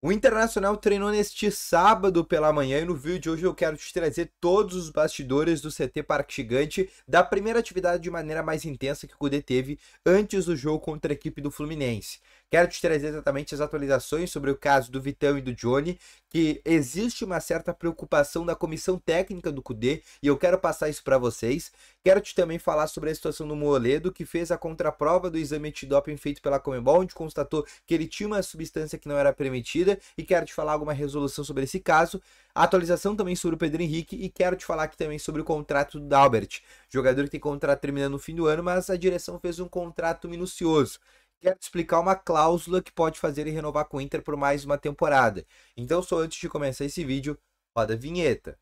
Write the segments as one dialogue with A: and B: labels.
A: O Internacional treinou neste sábado pela manhã e no vídeo de hoje eu quero te trazer todos os bastidores do CT Parque Gigante da primeira atividade de maneira mais intensa que o Cudê teve antes do jogo contra a equipe do Fluminense. Quero te trazer exatamente as atualizações sobre o caso do Vitão e do Johnny, que existe uma certa preocupação da comissão técnica do CUDE e eu quero passar isso para vocês. Quero te também falar sobre a situação do Moledo, que fez a contraprova do exame antidoping feito pela Comembol, onde constatou que ele tinha uma substância que não era permitida e quero te falar alguma resolução sobre esse caso. atualização também sobre o Pedro Henrique e quero te falar aqui também sobre o contrato do Dalbert, jogador que tem contrato terminando no fim do ano, mas a direção fez um contrato minucioso quero te explicar uma cláusula que pode fazer ele renovar com o Inter por mais uma temporada. Então, só antes de começar esse vídeo, roda a vinheta.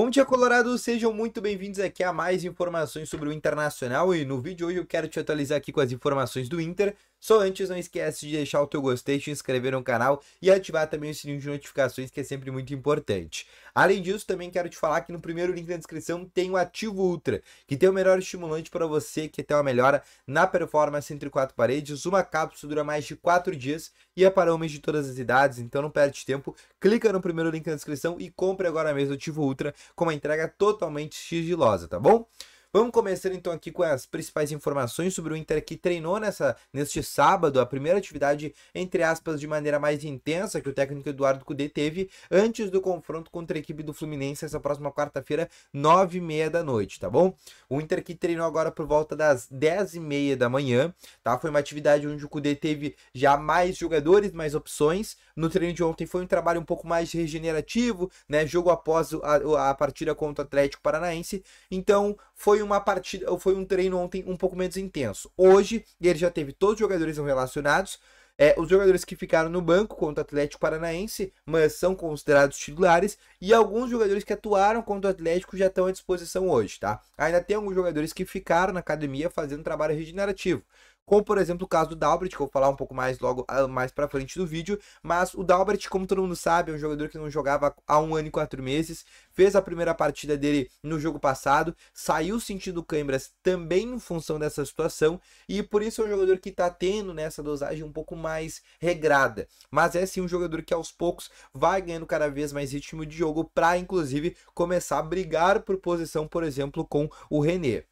A: Bom dia, é, Colorado! Sejam muito bem-vindos aqui a mais informações sobre o Internacional e no vídeo de hoje eu quero te atualizar aqui com as informações do Inter. Só antes, não esquece de deixar o teu gostei, te inscrever no canal e ativar também o sininho de notificações, que é sempre muito importante. Além disso, também quero te falar que no primeiro link na descrição tem o Ativo Ultra, que tem o melhor estimulante para você que tem uma melhora na performance entre quatro paredes. Uma cápsula dura mais de 4 dias e é para homens de todas as idades, então não perde tempo. Clica no primeiro link na descrição e compre agora mesmo o Ativo Ultra com uma entrega totalmente sigilosa, tá bom? Vamos começando então aqui com as principais informações sobre o Inter que treinou nessa, neste sábado, a primeira atividade, entre aspas, de maneira mais intensa que o técnico Eduardo Cudê teve antes do confronto contra a equipe do Fluminense essa próxima quarta-feira, nove e meia da noite, tá bom? O Inter que treinou agora por volta das dez e meia da manhã, tá? Foi uma atividade onde o Cudê teve já mais jogadores, mais opções. No treino de ontem foi um trabalho um pouco mais regenerativo, né? Jogo após a, a partida contra o Atlético Paranaense. Então, foi foi uma partida, foi um treino ontem um pouco menos intenso. Hoje ele já teve todos os jogadores relacionados. É, os jogadores que ficaram no banco contra o Atlético Paranaense, mas são considerados titulares, e alguns jogadores que atuaram contra o Atlético já estão à disposição hoje, tá? Ainda tem alguns jogadores que ficaram na academia fazendo trabalho regenerativo como por exemplo o caso do Dalbert, que eu vou falar um pouco mais logo ah, mais para frente do vídeo, mas o Dalbert, como todo mundo sabe, é um jogador que não jogava há um ano e quatro meses, fez a primeira partida dele no jogo passado, saiu sentindo câimbras também em função dessa situação, e por isso é um jogador que está tendo nessa né, dosagem um pouco mais regrada, mas é sim um jogador que aos poucos vai ganhando cada vez mais ritmo de jogo para inclusive começar a brigar por posição, por exemplo, com o René.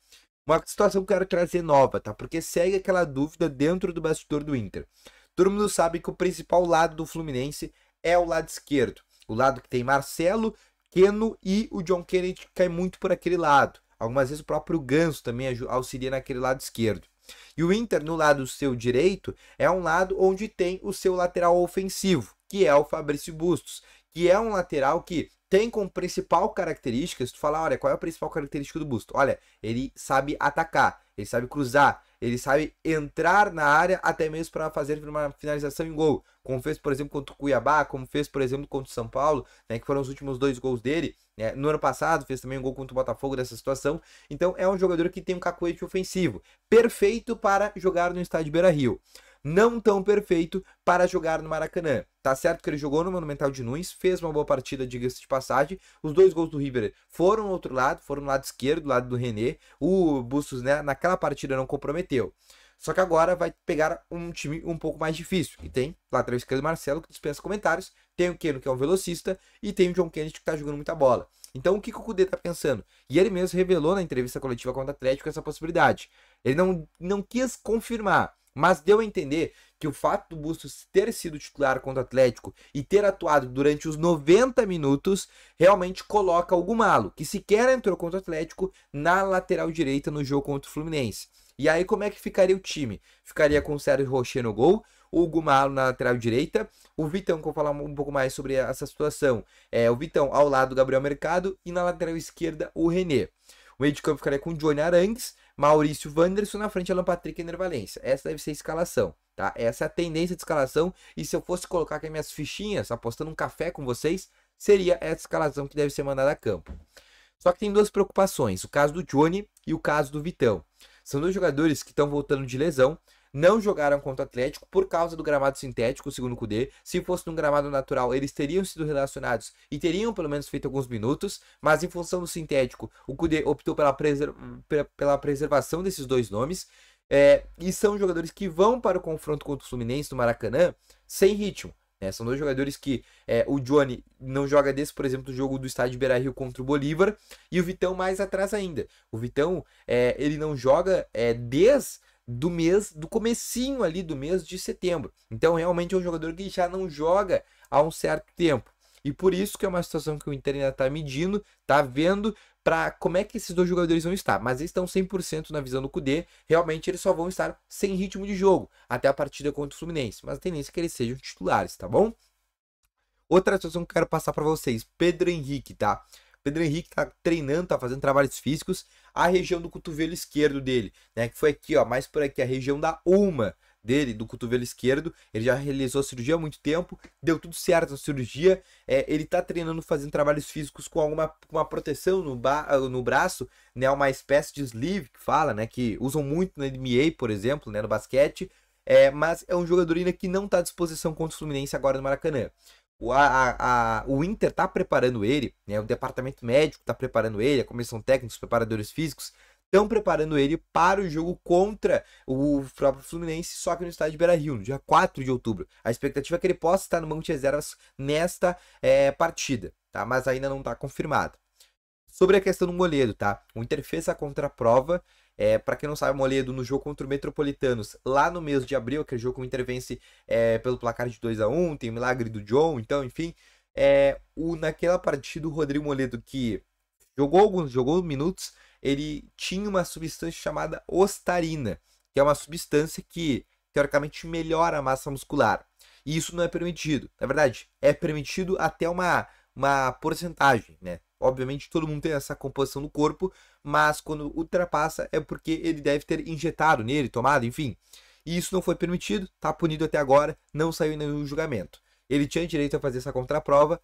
A: Uma situação que eu quero trazer nova, tá? Porque segue aquela dúvida dentro do bastidor do Inter. Todo mundo sabe que o principal lado do Fluminense é o lado esquerdo. O lado que tem Marcelo, Keno e o John Kennedy cai muito por aquele lado. Algumas vezes o próprio Ganso também auxilia naquele lado esquerdo. E o Inter, no lado seu direito, é um lado onde tem o seu lateral ofensivo, que é o Fabrício Bustos, que é um lateral que tem como principal característica, se tu falar, olha, qual é a principal característica do Busto? Olha, ele sabe atacar, ele sabe cruzar, ele sabe entrar na área até mesmo para fazer uma finalização em gol, como fez, por exemplo, contra o Cuiabá, como fez, por exemplo, contra o São Paulo, né, que foram os últimos dois gols dele, né, no ano passado fez também um gol contra o Botafogo dessa situação, então é um jogador que tem um cacoete ofensivo, perfeito para jogar no estádio Beira-Rio não tão perfeito para jogar no Maracanã. Tá certo que ele jogou no Monumental de Nunes, fez uma boa partida, diga-se de passagem. Os dois gols do River foram no outro lado, foram no lado esquerdo, do lado do René. O Bustos, né, naquela partida não comprometeu. Só que agora vai pegar um time um pouco mais difícil. E tem lateral esquerdo Marcelo, que dispensa comentários. Tem o Keno, que é um velocista. E tem o John Kennedy, que tá jogando muita bola. Então, o que, que o Kudê tá pensando? E ele mesmo revelou na entrevista coletiva contra o Atlético essa possibilidade. Ele não, não quis confirmar, mas deu a entender que o fato do Bustos ter sido titular contra o Atlético e ter atuado durante os 90 minutos realmente coloca o Gumalo, que sequer entrou contra o Atlético, na lateral direita no jogo contra o Fluminense. E aí como é que ficaria o time? Ficaria com o Sérgio Rocher no gol, o Gumalo na lateral direita, o Vitão, que eu vou falar um pouco mais sobre essa situação, é o Vitão ao lado do Gabriel Mercado e na lateral esquerda o René. O meio de campo ficaria com o Johnny Arangues, Maurício Wanderson na frente, Alan Patrick e Nervalência. Essa deve ser a escalação, tá? Essa é a tendência de escalação. E se eu fosse colocar aqui minhas fichinhas, apostando um café com vocês, seria essa escalação que deve ser mandada a campo. Só que tem duas preocupações, o caso do Johnny e o caso do Vitão. São dois jogadores que estão voltando de lesão não jogaram contra o Atlético por causa do gramado sintético, segundo o Cude, Se fosse num gramado natural, eles teriam sido relacionados e teriam pelo menos feito alguns minutos, mas em função do sintético, o Cude optou pela, preser... pela preservação desses dois nomes. É, e são jogadores que vão para o confronto contra o Fluminense no Maracanã sem ritmo. Né? São dois jogadores que é, o Johnny não joga desse, por exemplo, o jogo do estádio Beira Rio contra o Bolívar, e o Vitão mais atrás ainda. O Vitão, é, ele não joga é, desde do mês, do comecinho ali do mês de setembro. Então realmente é um jogador que já não joga há um certo tempo. E por isso que é uma situação que o Inter ainda está medindo, está vendo para como é que esses dois jogadores vão estar. Mas eles estão 100% na visão do Cudê, realmente eles só vão estar sem ritmo de jogo até a partida contra o Fluminense. Mas a tendência é que eles sejam titulares, tá bom? Outra situação que eu quero passar para vocês, Pedro Henrique, tá? Pedro Henrique tá treinando, tá fazendo trabalhos físicos. A região do cotovelo esquerdo dele, né? Que foi aqui, ó, mais por aqui, a região da uma dele, do cotovelo esquerdo. Ele já realizou a cirurgia há muito tempo, deu tudo certo na cirurgia. É, ele tá treinando, fazendo trabalhos físicos com alguma com uma proteção no, no braço, né? Uma espécie de sleeve que fala, né? Que usam muito na NBA, por exemplo, né? No basquete. É, mas é um jogador ainda que não está à disposição contra o Fluminense agora no Maracanã o, a, a, o Inter está preparando ele, né? o departamento médico está preparando ele, a comissão técnica, os preparadores físicos estão preparando ele para o jogo contra o próprio Fluminense, só que no estádio Beira Rio, no dia 4 de outubro. A expectativa é que ele possa estar no banco de reservas nesta é, partida, tá? mas ainda não está confirmado sobre a questão do Moledo, tá? O Inter fez a contraprova. É, para quem não sabe, o Moledo no jogo contra o Metropolitanos, lá no mês de abril, aquele jogo que o Inter vence é, pelo placar de 2 a 1 tem o milagre do John, então, enfim. É, o, naquela partida, o Rodrigo Moledo, que jogou alguns jogou minutos, ele tinha uma substância chamada ostarina, que é uma substância que, teoricamente, melhora a massa muscular. E isso não é permitido. Na verdade, é permitido até uma, uma porcentagem, né? Obviamente, todo mundo tem essa composição do corpo, mas quando ultrapassa é porque ele deve ter injetado nele, tomado, enfim. E isso não foi permitido, tá punido até agora, não saiu nenhum julgamento. Ele tinha direito a fazer essa contraprova,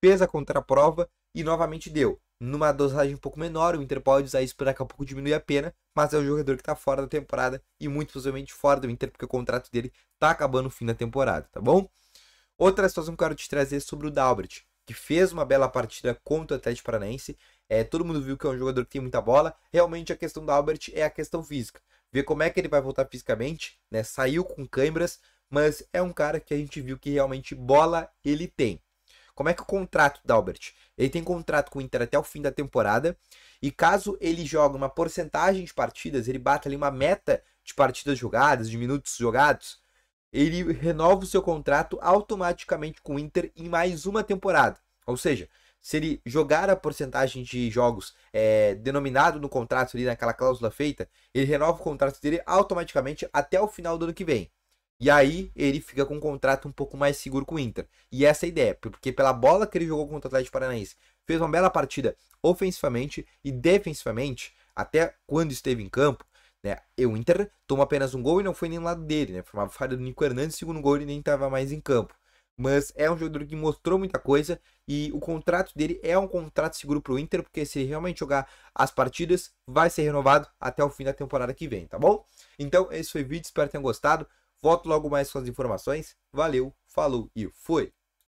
A: fez a contraprova e novamente deu. Numa dosagem um pouco menor, o Inter pode usar isso para daqui a pouco diminuir a pena, mas é o jogador que está fora da temporada e muito possivelmente fora do Inter, porque o contrato dele está acabando no fim da temporada, tá bom? Outra situação que eu quero te trazer é sobre o Dalbert que fez uma bela partida contra o Atlético Paranaense. É, todo mundo viu que é um jogador que tem muita bola. Realmente a questão do Albert é a questão física. Ver como é que ele vai voltar fisicamente, né? Saiu com câimbras, mas é um cara que a gente viu que realmente bola ele tem. Como é que é o contrato do Albert? Ele tem contrato com o Inter até o fim da temporada. E caso ele jogue uma porcentagem de partidas, ele bata ali uma meta de partidas jogadas, de minutos jogados, ele renova o seu contrato automaticamente com o Inter em mais uma temporada. Ou seja, se ele jogar a porcentagem de jogos é, denominado no contrato ali naquela cláusula feita, ele renova o contrato dele automaticamente até o final do ano que vem. E aí ele fica com um contrato um pouco mais seguro com o Inter. E essa é a ideia, porque pela bola que ele jogou contra o Atlético Paranaense, fez uma bela partida ofensivamente e defensivamente, até quando esteve em campo, né? E o Inter toma apenas um gol e não foi nem lado dele, né? formava falha do Nico Hernandes, segundo gol e nem estava mais em campo. Mas é um jogador que mostrou muita coisa e o contrato dele é um contrato seguro para o Inter, porque se ele realmente jogar as partidas, vai ser renovado até o fim da temporada que vem, tá bom? Então, esse foi o vídeo, espero que tenham gostado. Volto logo mais com as informações. Valeu, falou e fui!